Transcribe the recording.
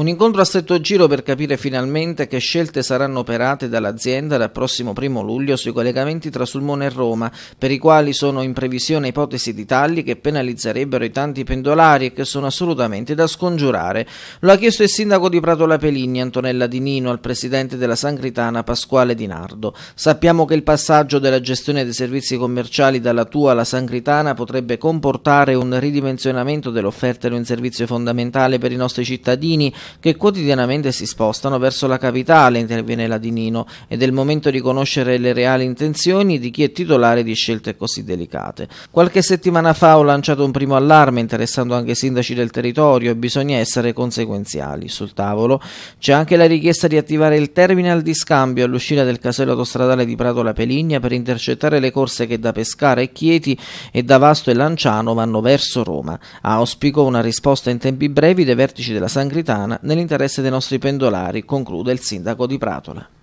Un incontro a stretto giro per capire finalmente che scelte saranno operate dall'azienda dal prossimo primo luglio sui collegamenti tra Sulmone e Roma, per i quali sono in previsione ipotesi di tagli che penalizzerebbero i tanti pendolari e che sono assolutamente da scongiurare. Lo ha chiesto il sindaco di Prato La Peligna, Antonella Di Nino, al presidente della Sangritana Pasquale Di Nardo. Sappiamo che il passaggio della gestione dei servizi commerciali dalla tua alla Sangritana potrebbe comportare un ridimensionamento dell'offerta di un servizio fondamentale per i nostri cittadini che quotidianamente si spostano verso la capitale, interviene la Di ed è il momento di conoscere le reali intenzioni di chi è titolare di scelte così delicate. Qualche settimana fa ho lanciato un primo allarme interessando anche i sindaci del territorio e bisogna essere conseguenziali. Sul tavolo c'è anche la richiesta di attivare il terminal di scambio all'uscita del casello autostradale di Prato La Peligna per intercettare le corse che da Pescara e Chieti e da Vasto e Lanciano vanno verso Roma. Auspico una risposta in tempi brevi dei vertici della Sangritana nell'interesse dei nostri pendolari, conclude il sindaco di Pratola.